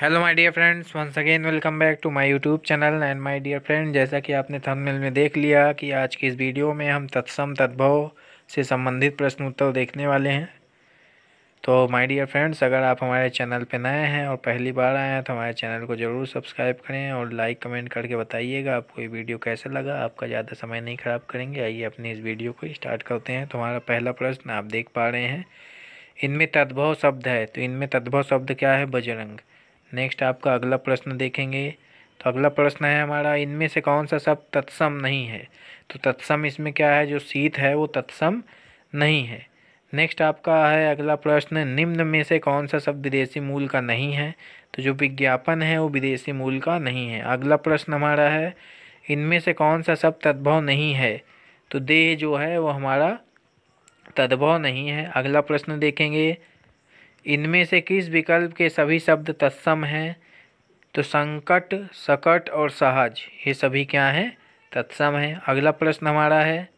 hello my dear friends once again welcome back to my YouTube channel and my dear friend जैसा कि आपने thumbnail में देख लिया कि आज की इस वीडियो में हम तत्सम तद्भव से संबंधित प्रश्न उत्तर देखने वाले हैं तो माय डियर फ्रेंड्स अगर आप हमारे चैनल पर नए हैं और पहली बार आए हैं तो हमारे चैनल को ज़रूर सब्सक्राइब करें और लाइक कमेंट करके बताइएगा आपको ये वीडियो कैसा लगा आपका ज़्यादा समय नहीं ख़राब करेंगे आइए अपनी इस वीडियो को स्टार्ट करते हैं तो हमारा पहला प्रश्न आप देख पा रहे हैं इनमें तद्भव शब्द है तो इनमें तद्भव शब्द क्या है बजरंग नेक्स्ट आपका अगला प्रश्न देखेंगे तो अगला प्रश्न है हमारा इनमें से कौन सा शब्द तत्सम नहीं है तो तत्सम इसमें क्या है जो शीत है वो तत्सम नहीं है नेक्स्ट आपका है अगला प्रश्न निम्न में से कौन सा शब्द विदेशी मूल का नहीं है तो जो विज्ञापन है वो विदेशी मूल का नहीं है अगला प्रश्न हमारा है इनमें से कौन सा शब्द तद्भव नहीं है तो देह जो है वो हमारा तद्भव नहीं है अगला प्रश्न देखेंगे इनमें से किस विकल्प के सभी शब्द तत्सम हैं तो संकट सकट और सहज ये सभी क्या हैं तत्सम हैं अगला प्रश्न हमारा है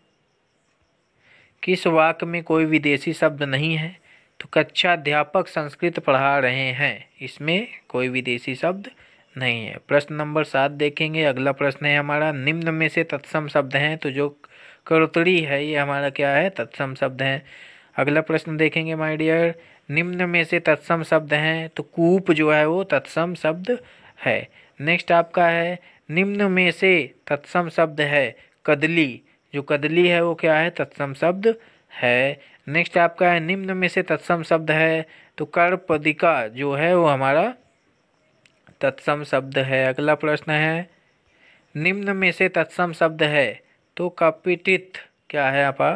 किस वाक्य में कोई विदेशी शब्द नहीं है तो कक्षा अध्यापक संस्कृत पढ़ा रहे हैं इसमें कोई विदेशी शब्द नहीं है प्रश्न नंबर सात देखेंगे अगला प्रश्न है हमारा निम्न में से तत्सम शब्द हैं तो जो करोतरी है ये हमारा क्या है तत्सम शब्द हैं अगला प्रश्न देखेंगे माय डियर निम्न में से तत्सम शब्द हैं तो कूप जो है वो तत्सम शब्द है नेक्स्ट आपका है निम्न में से तत्सम शब्द है कदली जो कदली है वो क्या है तत्सम शब्द है नेक्स्ट आपका है निम्न में से तत्सम शब्द है तो कर्पदिका जो है वो हमारा तत्सम शब्द है अगला प्रश्न है निम्न में से तत्सम शब्द है तो कपिटित क्या है आपा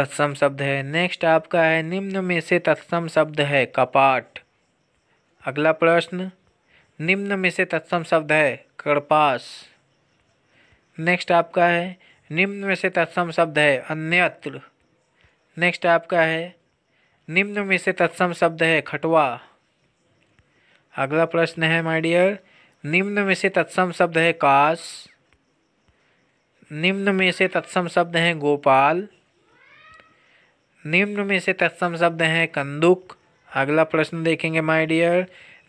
तत्सम शब्द है नेक्स्ट आपका है निम्न में से तत्सम शब्द है कपाट अगला प्रश्न निम्न में से तत्सम शब्द है कड़पास नेक्स्ट आपका है निम्न में से तत्सम शब्द है अन्यत्र नेक्स्ट आपका है निम्न में से तत्सम शब्द है खटवा अगला प्रश्न है माय डियर निम्न में से तत्सम शब्द है काश निम्न में से तत्सम शब्द है गोपाल निम्न में से तत्सम शब्द हैं कंदुक अगला प्रश्न देखेंगे माय डियर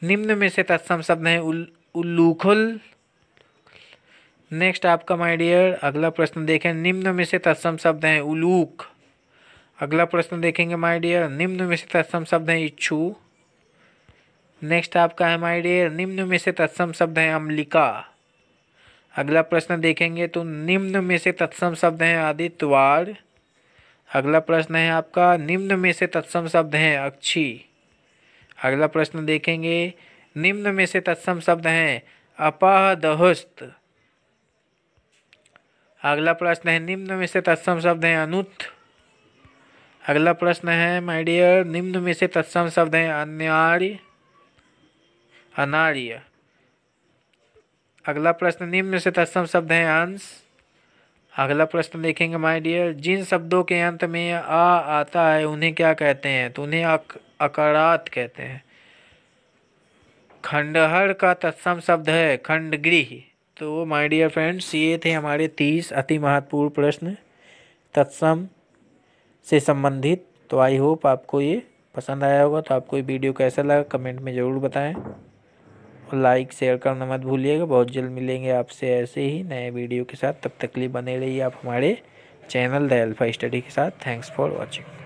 निम्न में से तत्सम शब्द हैं उल उल्लूखुल नेक्स्ट आपका माय डियर अगला प्रश्न देखें निम्न में से तत्सम शब्द हैं उलूक अगला प्रश्न देखेंगे माय डियर निम्न में से तत्सम शब्द हैं इच्छु नेक्स्ट आपका है माय डियर निम्न में से तत्सम शब्द हैं अम्लिका अगला प्रश्न देखेंगे तो निम्न में से तत्सम शब्द हैं आदित्यवार अगला प्रश्न है आपका निम्न में से तत्सम शब्द हैं अक्षी अगला प्रश्न देखेंगे निम्न में से तत्सम शब्द हैं अपाह दहस्त अगला प्रश्न है निम्न में से तत्सम शब्द हैं अनुत अगला प्रश्न है माय डियर निम्न में से तत्सम शब्द हैं अन्यार्य अनार्य अगला प्रश्न निम्न से तत्सम शब्द हैं अंश अगला प्रश्न देखेंगे माय डियर जिन शब्दों के अंत में आ आता है उन्हें क्या कहते हैं तो उन्हें अक, अकारात कहते हैं खंडहर का तत्सम शब्द है खंडगृह तो माय डियर फ्रेंड्स ये थे हमारे तीस अति महत्वपूर्ण प्रश्न तत्सम से संबंधित तो आई होप आपको ये पसंद आया होगा तो आपको ये वीडियो कैसा लगा कमेंट में ज़रूर बताएं लाइक शेयर करना मत भूलिएगा बहुत जल्द मिलेंगे आपसे ऐसे ही नए वीडियो के साथ तब तक लिए बने रहिए आप हमारे चैनल द एल्फा स्टडी के साथ थैंक्स फॉर वॉचिंग